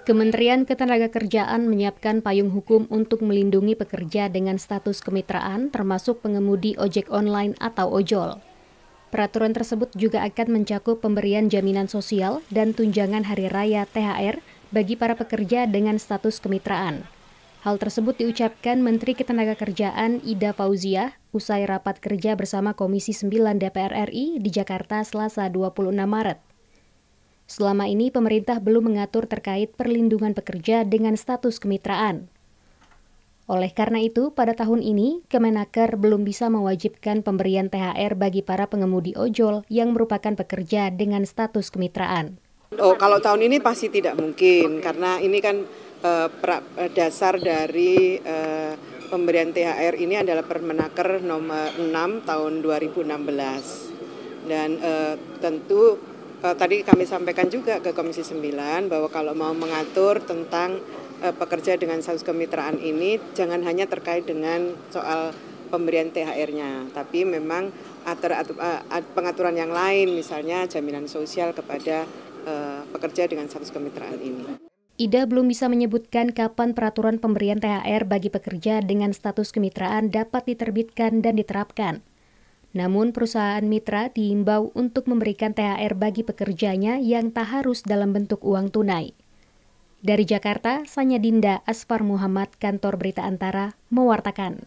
Kementerian Ketenagakerjaan menyiapkan payung hukum untuk melindungi pekerja dengan status kemitraan termasuk pengemudi ojek online atau ojol. Peraturan tersebut juga akan mencakup pemberian jaminan sosial dan tunjangan hari raya THR bagi para pekerja dengan status kemitraan. Hal tersebut diucapkan Menteri Ketenagakerjaan Ida Fauzia usai rapat kerja bersama Komisi 9 DPR RI di Jakarta Selasa 26 Maret. Selama ini pemerintah belum mengatur terkait perlindungan pekerja dengan status kemitraan. Oleh karena itu, pada tahun ini, Kemenaker belum bisa mewajibkan pemberian THR bagi para pengemudi ojol yang merupakan pekerja dengan status kemitraan. Oh, kalau tahun ini pasti tidak mungkin karena ini kan eh, pra, eh, dasar dari eh, pemberian THR ini adalah Permenaker nomor 6 tahun 2016. Dan eh, tentu Eh, tadi kami sampaikan juga ke Komisi 9 bahwa kalau mau mengatur tentang eh, pekerja dengan status kemitraan ini jangan hanya terkait dengan soal pemberian THR-nya, tapi memang atur, atur, eh, pengaturan yang lain, misalnya jaminan sosial kepada uh, pekerja dengan status kemitraan ini. Ida belum bisa menyebutkan kapan peraturan pemberian THR bagi pekerja dengan status kemitraan dapat diterbitkan dan diterapkan. Namun perusahaan mitra diimbau untuk memberikan THR bagi pekerjanya yang tak harus dalam bentuk uang tunai. Dari Jakarta, Sanya Dinda Asfar Muhammad, Kantor Berita Antara, mewartakan.